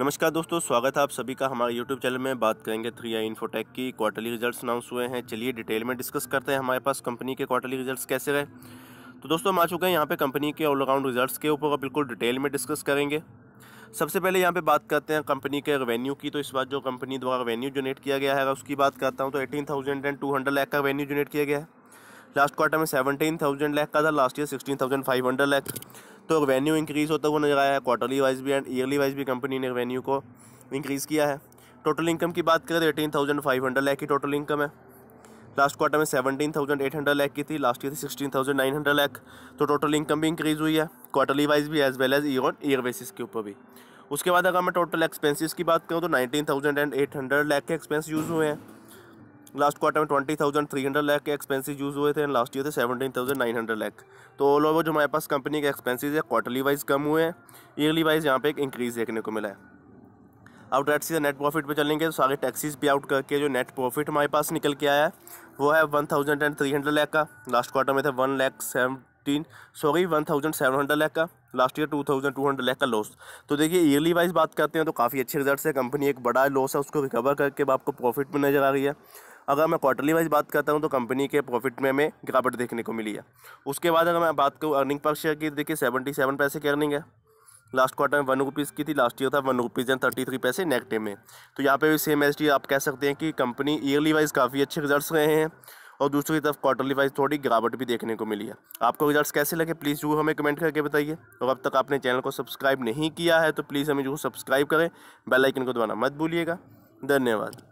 नमस्कार दोस्तों स्वागत है आप सभी का हमारे यूट्यूब चैनल में बात करेंगे थ्री आई इन्फोटेक की क्वार्टरली रिजल्ट्स अनाउंस हुए हैं चलिए डिटेल में डिस्कस करते हैं हमारे पास कंपनी के क्वार्टरली रिजल्ट्स कैसे रहे तो दोस्तों हम आ चुके हैं यहाँ पे कंपनी के ऑलराउंड रिजल्ट्स के ऊपर बिल्कुल डिटेल में डिस्कस करेंगे सबसे पहले यहाँ पे बात करते हैं कंपनी के रेवेन्यू की तो इस बार जो कंपनी द्वारा रेवेन्यू जनरेट किया गया है उसकी बात करता हूँ तो eighteen thousand and two hundred lakh का रेवेन्यू जनरेट किया गया है लास्ट क्वार्टर में सेवनटीन थाउजेंड लैख का था last year sixteen thousand five hundred lakh तो रेवेन्यू इंक्रीज़ होता हुआ नजर आया है क्वार्टरली वाइज भी एंड ईयरली वाइज भी कंपनी ने रेवेन्यू को इंक्रीज़ किया है टोटल इनकम की बात करें तो eighteen thousand five hundred lakh की टोटल इनकम है लास्ट क्वार्टर में seventeen thousand eight hundred lakh की थी लास्ट ईयर थी sixteen thousand nine hundred lakh तो टोटल इनकम भी इंक्रीज़ हुई है क्वार्टरली वाइज भी as well as year on year basis के ऊपर भी उसके बाद अगर मैं टोटल एक्सपेंसिस की बात करूँ तो nineteen thousand and eight hundred lakh के एक्सपेंस यूज़ हुए हैं लास्ट क्वार्टर में twenty thousand three hundred lakh के एक्सपेंसिस यूज़ हुए थे लास्ट ईयर थे seventeen thousand nine hundred lakh तो ऑल ओवर जो हमारे पास कंपनी के एक्सपेंसिस है क्वार्टरली वाइज कम हुए हैं ईयरली वाइज यहाँ पे एक इंक्रीज़ देखने को मिला है आउट डेट सीधे नेट प्रॉफिट पे चलेंगे तो सारे टैक्सीज भी आउट करके जो नेट प्रॉफिट हमारे पास निकल के आया है वो है one thousand and three hundred lakh का लास्ट क्वार्टर में था one lakh seventeen sorry one thousand seven hundred lakh का last year two thousand two hundred lakh का लॉस तो देखिए ईयरली वाइज बात करते हैं तो काफ़ी अच्छे रिजल्ट है कंपनी एक बड़ा लॉस है उसको रिकवर करके आपको प्रॉफिट में नजर आ रही है अगर मैं क्वार्टरली वाइज बात करता हूँ तो कंपनी के प्रॉफिट में हमें गिरावट देखने को मिली है उसके बाद अगर मैं बात करूँ अर्निंग पर शेयर की तो देखिए सेवेंटी सेवन पैसे की अर्निंग है लास्ट क्वार्टर में वन रुपीज़ की थी लास्ट ईयर था one rupees and thirty three पैसे नेगेटिव में तो यहाँ पे भी सेम एस आप कह सकते हैं कि कंपनी ईयरली वाइज काफ़ी अच्छे रिजल्ट्स रहे हैं और दूसरी तरफ क्वार्टरली वाइज थोड़ी गिरावट भी देखने को मिली है आपको रिजल्ट्स कैसे लगे प्लीज़ जरूर हमें कमेंट करके बताइए और अब तक आपने चैनल को सब्सक्राइब नहीं किया है तो प्लीज़ हमें जरूर सब्सक्राइब करें बेलाइकन को दबाना मत भूलिएगा धन्यवाद